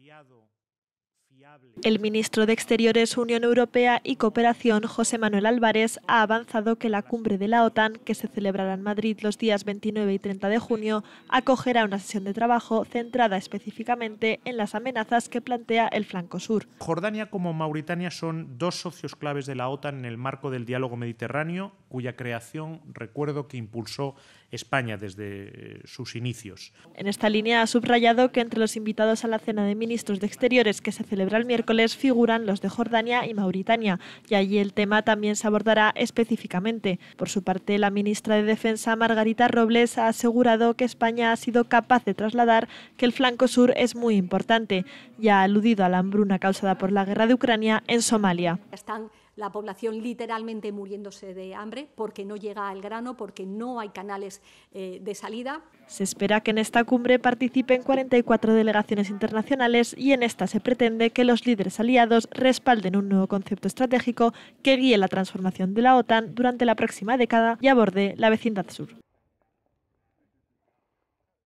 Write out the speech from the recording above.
aliado el ministro de Exteriores, Unión Europea y Cooperación, José Manuel Álvarez, ha avanzado que la cumbre de la OTAN, que se celebrará en Madrid los días 29 y 30 de junio, acogerá una sesión de trabajo centrada específicamente en las amenazas que plantea el flanco sur. Jordania como Mauritania son dos socios claves de la OTAN en el marco del diálogo mediterráneo, cuya creación recuerdo que impulsó España desde eh, sus inicios. En esta línea ha subrayado que entre los invitados a la cena de ministros de Exteriores que se el miércoles figuran los de Jordania y Mauritania, y allí el tema también se abordará específicamente. Por su parte, la ministra de Defensa, Margarita Robles, ha asegurado que España ha sido capaz de trasladar que el flanco sur es muy importante, y ha aludido a la hambruna causada por la guerra de Ucrania en Somalia la población literalmente muriéndose de hambre porque no llega al grano, porque no hay canales eh, de salida. Se espera que en esta cumbre participen 44 delegaciones internacionales y en esta se pretende que los líderes aliados respalden un nuevo concepto estratégico que guíe la transformación de la OTAN durante la próxima década y aborde la vecindad sur.